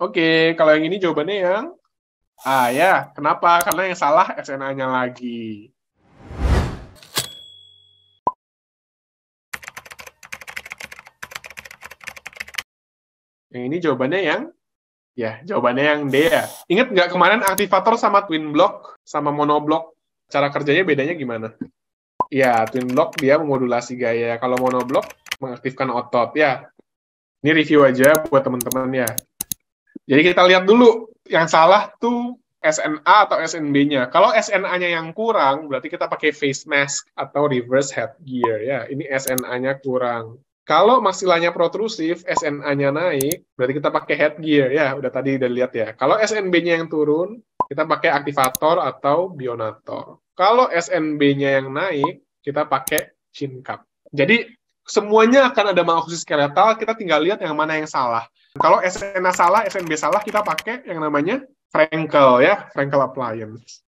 Oke, kalau yang ini jawabannya yang A ah, ya. Kenapa? Karena yang salah SNA-nya lagi. Yang ini jawabannya yang ya, jawabannya yang D ya. Ingat nggak kemarin aktivator sama twin block sama monoblock cara kerjanya bedanya gimana? Ya, twin block dia memodulasi gaya. Kalau monoblock mengaktifkan otot ya. Ini review aja buat teman-teman ya. Jadi kita lihat dulu yang salah tuh SNA atau SNB-nya. Kalau SNA-nya yang kurang, berarti kita pakai face mask atau reverse headgear ya. Ini SNA-nya kurang. Kalau maksilanya protrusif, SNA-nya naik, berarti kita pakai headgear ya. Udah tadi udah lihat ya. Kalau SNB-nya yang turun, kita pakai aktivator atau bionator. Kalau SNB-nya yang naik, kita pakai chin cup. Jadi semuanya akan ada maosis skeletal, kita tinggal lihat yang mana yang salah. Kalau SNA salah, SNB salah, kita pakai yang namanya Frankel ya, Frankel Appliance.